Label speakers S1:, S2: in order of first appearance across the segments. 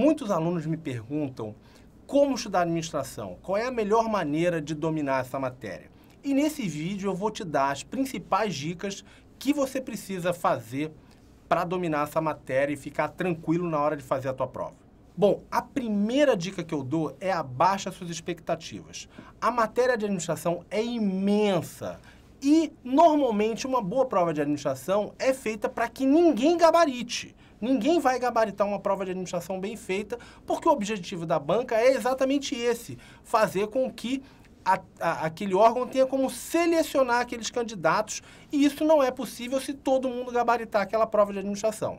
S1: Muitos alunos me perguntam como estudar administração, qual é a melhor maneira de dominar essa matéria. E nesse vídeo eu vou te dar as principais dicas que você precisa fazer para dominar essa matéria e ficar tranquilo na hora de fazer a tua prova. Bom, a primeira dica que eu dou é abaixa suas expectativas. A matéria de administração é imensa e normalmente uma boa prova de administração é feita para que ninguém gabarite. Ninguém vai gabaritar uma prova de administração bem feita, porque o objetivo da banca é exatamente esse: fazer com que a, a, aquele órgão tenha como selecionar aqueles candidatos, e isso não é possível se todo mundo gabaritar aquela prova de administração.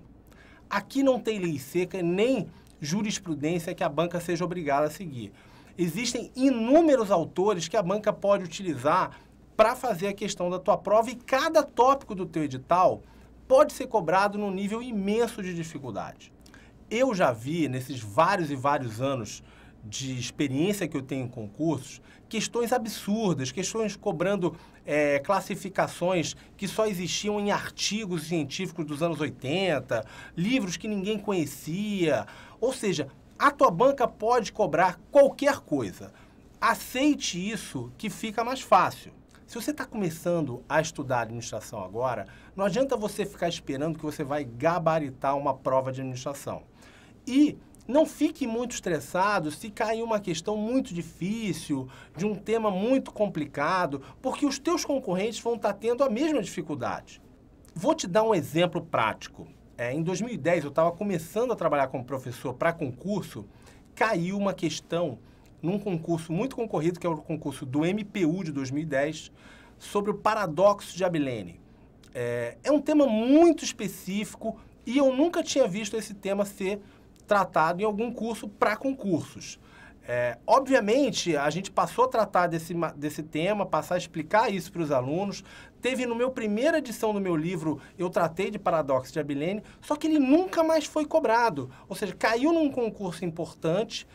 S1: Aqui não tem lei seca nem jurisprudência que a banca seja obrigada a seguir. Existem inúmeros autores que a banca pode utilizar para fazer a questão da tua prova e cada tópico do teu edital pode ser cobrado num nível imenso de dificuldade. Eu já vi, nesses vários e vários anos de experiência que eu tenho em concursos, questões absurdas, questões cobrando é, classificações que só existiam em artigos científicos dos anos 80, livros que ninguém conhecia. Ou seja, a tua banca pode cobrar qualquer coisa. Aceite isso que fica mais fácil. Se você está começando a estudar administração agora, não adianta você ficar esperando que você vai gabaritar uma prova de administração. E não fique muito estressado se cair uma questão muito difícil, de um tema muito complicado, porque os teus concorrentes vão estar tá tendo a mesma dificuldade. Vou te dar um exemplo prático. É, em 2010, eu estava começando a trabalhar como professor para concurso, caiu uma questão num concurso muito concorrido, que é o concurso do MPU de 2010, sobre o paradoxo de Abilene. É, é, um tema muito específico e eu nunca tinha visto esse tema ser tratado em algum curso para concursos. É, obviamente, a gente passou a tratar desse, desse tema, passar a explicar isso para os alunos. Teve no meu primeira edição do meu livro, eu tratei de paradoxo de Abilene, só que ele nunca mais foi cobrado. Ou seja, caiu num concurso importante,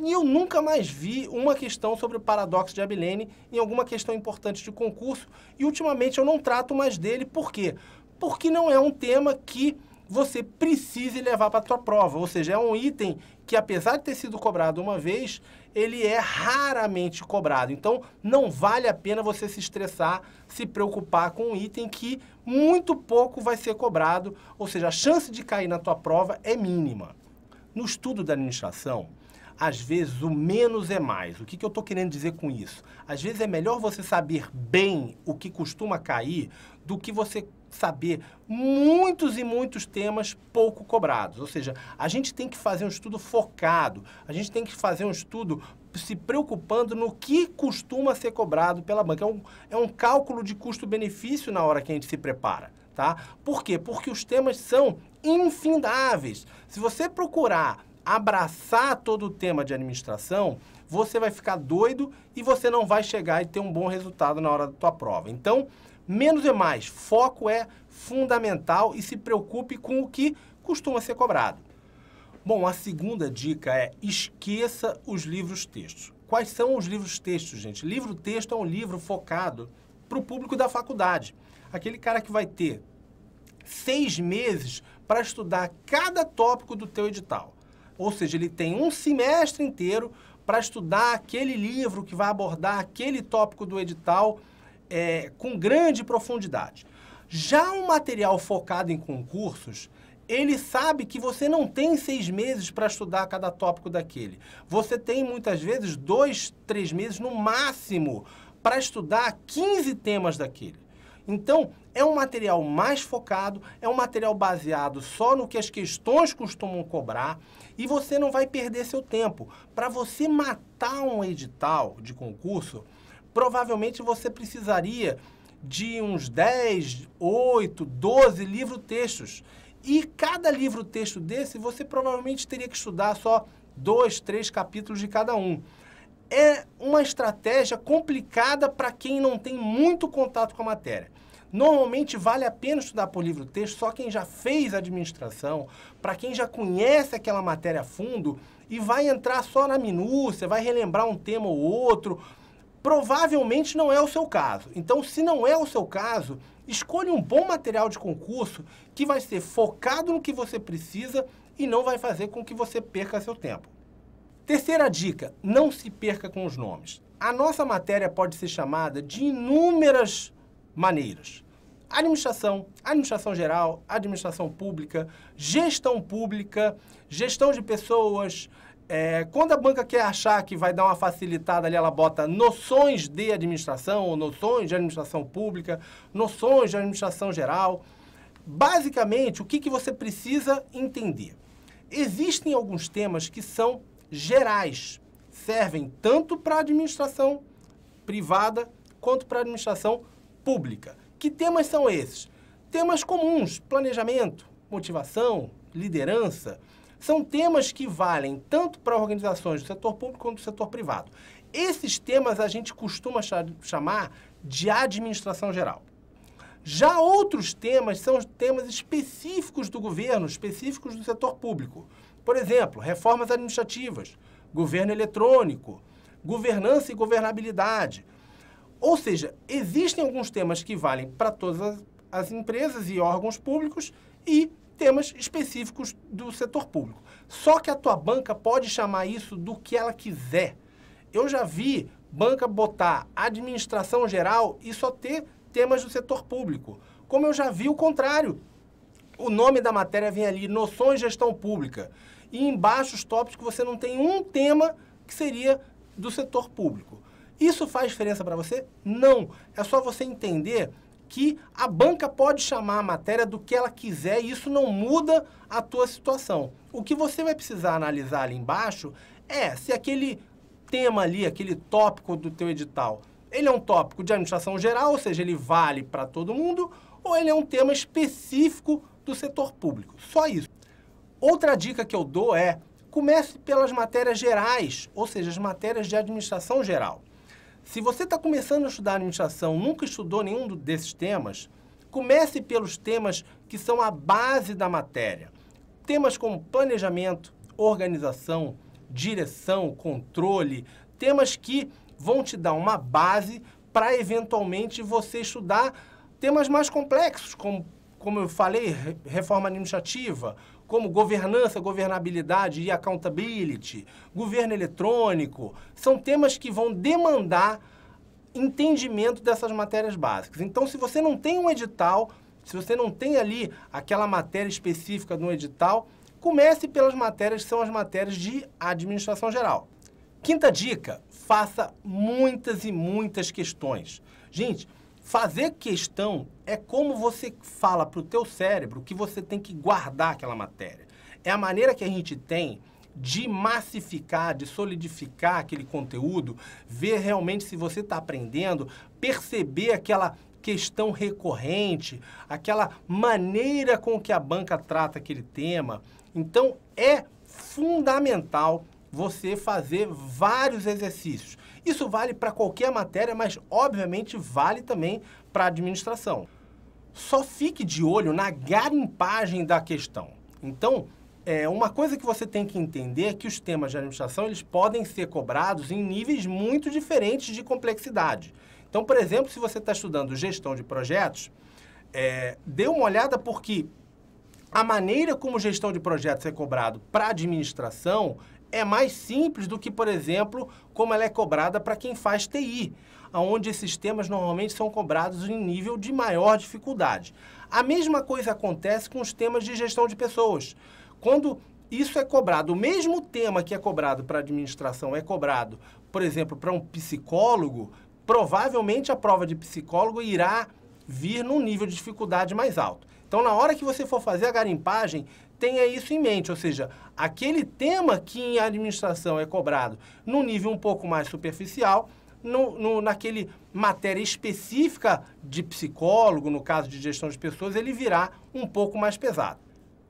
S1: e eu nunca mais vi uma questão sobre o paradoxo de Abilene em alguma questão importante de concurso, e ultimamente eu não trato mais dele, por quê? Porque não é um tema que você precise levar para a sua prova, ou seja, é um item que apesar de ter sido cobrado uma vez, ele é raramente cobrado. Então, não vale a pena você se estressar, se preocupar com um item que muito pouco vai ser cobrado, ou seja, a chance de cair na tua prova é mínima. No estudo da administração, às vezes o menos é mais. O que, que eu estou querendo dizer com isso? Às vezes é melhor você saber bem o que costuma cair do que você saber muitos e muitos temas pouco cobrados. Ou seja, a gente tem que fazer um estudo focado, a gente tem que fazer um estudo se preocupando no que costuma ser cobrado pela banca. É um, é um cálculo de custo-benefício na hora que a gente se prepara. Tá? Por quê? Porque os temas são infindáveis. Se você procurar abraçar todo o tema de administração, você vai ficar doido e você não vai chegar e ter um bom resultado na hora da tua prova. Então, menos é mais. Foco é fundamental e se preocupe com o que costuma ser cobrado. Bom, a segunda dica é esqueça os livros textos. Quais são os livros textos, gente? Livro texto é um livro focado para o público da faculdade. Aquele cara que vai ter seis meses para estudar cada tópico do teu edital. Ou seja, ele tem um semestre inteiro para estudar aquele livro que vai abordar aquele tópico do edital é, com grande profundidade. Já um material focado em concursos, ele sabe que você não tem seis meses para estudar cada tópico daquele. Você tem muitas vezes dois, três meses no máximo para estudar 15 temas daquele. Então, é um material mais focado, é um material baseado só no que as questões costumam cobrar e você não vai perder seu tempo. Para você matar um edital de concurso, provavelmente você precisaria de uns 10, 8, 12 livro-textos. E cada livro-texto desse, você provavelmente teria que estudar só dois, três capítulos de cada um. É uma estratégia complicada para quem não tem muito contato com a matéria. Normalmente vale a pena estudar por livro-texto só quem já fez administração, para quem já conhece aquela matéria a fundo e vai entrar só na minúcia, vai relembrar um tema ou outro. Provavelmente não é o seu caso. Então, se não é o seu caso, escolha um bom material de concurso que vai ser focado no que você precisa e não vai fazer com que você perca seu tempo. Terceira dica: não se perca com os nomes. A nossa matéria pode ser chamada de inúmeras maneiras. Administração, administração geral, administração pública, gestão pública, gestão de pessoas. É, quando a banca quer achar que vai dar uma facilitada ali, ela bota noções de administração, ou noções de administração pública, noções de administração geral. Basicamente, o que, que você precisa entender? Existem alguns temas que são gerais, servem tanto para a administração privada quanto para a administração pública pública. Que temas são esses? Temas comuns, planejamento, motivação, liderança. São temas que valem tanto para organizações do setor público quanto do setor privado. Esses temas a gente costuma chamar de administração geral. Já outros temas são temas específicos do governo, específicos do setor público. Por exemplo, reformas administrativas, governo eletrônico, governança e governabilidade, ou seja, existem alguns temas que valem para todas as empresas e órgãos públicos e temas específicos do setor público. Só que a tua banca pode chamar isso do que ela quiser. Eu já vi banca botar administração geral e só ter temas do setor público. Como eu já vi o contrário. O nome da matéria vem ali, noções de gestão pública. E embaixo os tópicos você não tem um tema que seria do setor público. Isso faz diferença para você? Não. É só você entender que a banca pode chamar a matéria do que ela quiser e isso não muda a tua situação. O que você vai precisar analisar ali embaixo é se aquele tema ali, aquele tópico do teu edital, ele é um tópico de administração geral, ou seja, ele vale para todo mundo, ou ele é um tema específico do setor público. Só isso. Outra dica que eu dou é comece pelas matérias gerais, ou seja, as matérias de administração geral. Se você está começando a estudar administração, nunca estudou nenhum desses temas, comece pelos temas que são a base da matéria. Temas como planejamento, organização, direção, controle, temas que vão te dar uma base para eventualmente você estudar temas mais complexos, como, como eu falei, reforma administrativa, como governança, governabilidade e accountability, governo eletrônico, são temas que vão demandar entendimento dessas matérias básicas. Então, se você não tem um edital, se você não tem ali aquela matéria específica no edital, comece pelas matérias que são as matérias de administração geral. Quinta dica, faça muitas e muitas questões. Gente, Fazer questão é como você fala para o teu cérebro que você tem que guardar aquela matéria. É a maneira que a gente tem de massificar, de solidificar aquele conteúdo, ver realmente se você está aprendendo, perceber aquela questão recorrente, aquela maneira com que a banca trata aquele tema. Então é fundamental você fazer vários exercícios. Isso vale para qualquer matéria, mas obviamente vale também para a administração. Só fique de olho na garimpagem da questão. Então, é, uma coisa que você tem que entender é que os temas de administração eles podem ser cobrados em níveis muito diferentes de complexidade. Então, por exemplo, se você está estudando gestão de projetos, é, dê uma olhada porque a maneira como gestão de projetos é cobrado para administração é mais simples do que, por exemplo, como ela é cobrada para quem faz TI, onde esses temas normalmente são cobrados em nível de maior dificuldade. A mesma coisa acontece com os temas de gestão de pessoas. Quando isso é cobrado, o mesmo tema que é cobrado para administração é cobrado, por exemplo, para um psicólogo, provavelmente a prova de psicólogo irá vir num nível de dificuldade mais alto. Então, na hora que você for fazer a garimpagem, tenha isso em mente, ou seja, aquele tema que em administração é cobrado num nível um pouco mais superficial, no, no, naquele matéria específica de psicólogo, no caso de gestão de pessoas, ele virá um pouco mais pesado.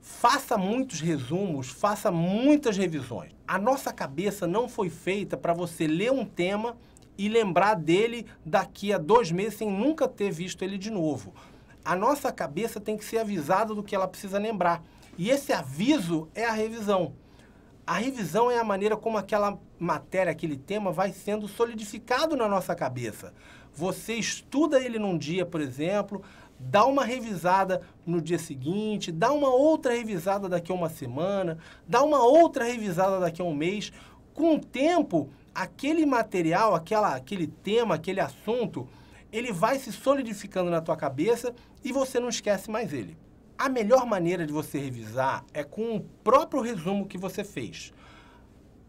S1: Faça muitos resumos, faça muitas revisões. A nossa cabeça não foi feita para você ler um tema e lembrar dele daqui a dois meses sem nunca ter visto ele de novo. A nossa cabeça tem que ser avisada do que ela precisa lembrar. E esse aviso é a revisão. A revisão é a maneira como aquela matéria, aquele tema vai sendo solidificado na nossa cabeça. Você estuda ele num dia, por exemplo, dá uma revisada no dia seguinte, dá uma outra revisada daqui a uma semana, dá uma outra revisada daqui a um mês. Com o tempo, aquele material, aquela, aquele tema, aquele assunto, ele vai se solidificando na tua cabeça e você não esquece mais ele a melhor maneira de você revisar é com o próprio resumo que você fez.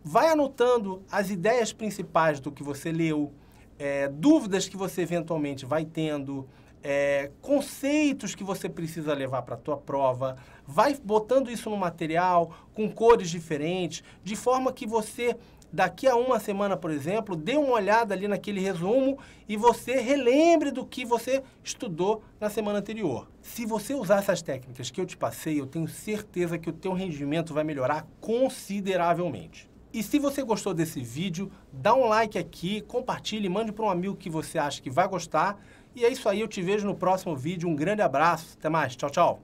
S1: Vai anotando as ideias principais do que você leu, é, dúvidas que você eventualmente vai tendo, é, conceitos que você precisa levar para a tua prova, vai botando isso no material com cores diferentes, de forma que você daqui a uma semana, por exemplo, dê uma olhada ali naquele resumo e você relembre do que você estudou na semana anterior. Se você usar essas técnicas que eu te passei, eu tenho certeza que o teu rendimento vai melhorar consideravelmente. E se você gostou desse vídeo, dá um like aqui, compartilhe, mande para um amigo que você acha que vai gostar. E é isso aí, eu te vejo no próximo vídeo. Um grande abraço, até mais, tchau, tchau.